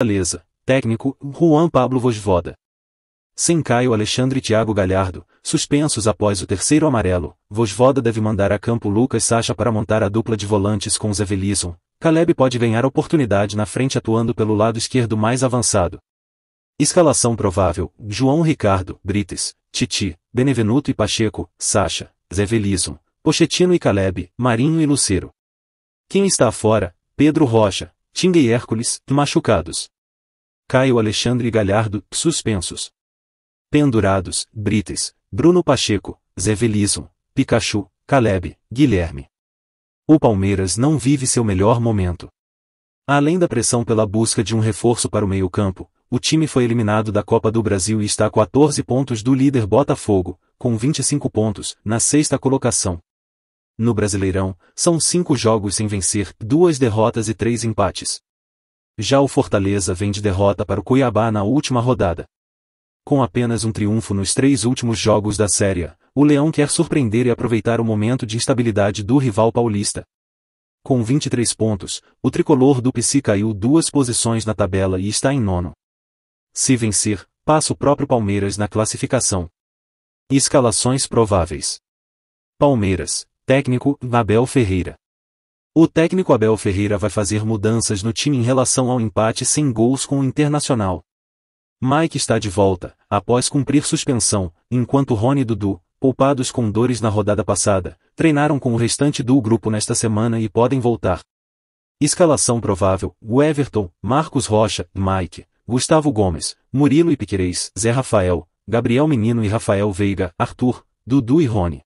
Fortaleza. Técnico, Juan Pablo Vosvoda. Sem Caio Alexandre e Thiago Galhardo, suspensos após o terceiro amarelo, Vosvoda deve mandar a campo Lucas Sacha para montar a dupla de volantes com Zé Velisson. Caleb pode ganhar oportunidade na frente atuando pelo lado esquerdo mais avançado. Escalação provável, João Ricardo, Brites, Titi, Benevenuto e Pacheco, Sacha, Zé Velisson, Pochettino e Caleb, Marinho e Lucero. Quem está fora? Pedro Rocha, Tinga e Hércules, machucados. Caio Alexandre Galhardo, suspensos. Pendurados, Brites, Bruno Pacheco, Zé Velison, Pikachu, Caleb, Guilherme. O Palmeiras não vive seu melhor momento. Além da pressão pela busca de um reforço para o meio-campo, o time foi eliminado da Copa do Brasil e está a 14 pontos do líder Botafogo, com 25 pontos, na sexta colocação, no Brasileirão, são cinco jogos sem vencer, duas derrotas e três empates. Já o Fortaleza vem de derrota para o Cuiabá na última rodada. Com apenas um triunfo nos três últimos jogos da série, o Leão quer surpreender e aproveitar o momento de instabilidade do rival paulista. Com 23 pontos, o tricolor do PC caiu duas posições na tabela e está em nono. Se vencer, passa o próprio Palmeiras na classificação. Escalações prováveis: Palmeiras, Técnico, Abel Ferreira. O técnico Abel Ferreira vai fazer mudanças no time em relação ao empate sem gols com o Internacional. Mike está de volta, após cumprir suspensão, enquanto Rony e Dudu, poupados com dores na rodada passada, treinaram com o restante do grupo nesta semana e podem voltar. Escalação provável: o Everton, Marcos Rocha, Mike, Gustavo Gomes, Murilo e Piquerez, Zé Rafael, Gabriel Menino e Rafael Veiga, Arthur, Dudu e Rony.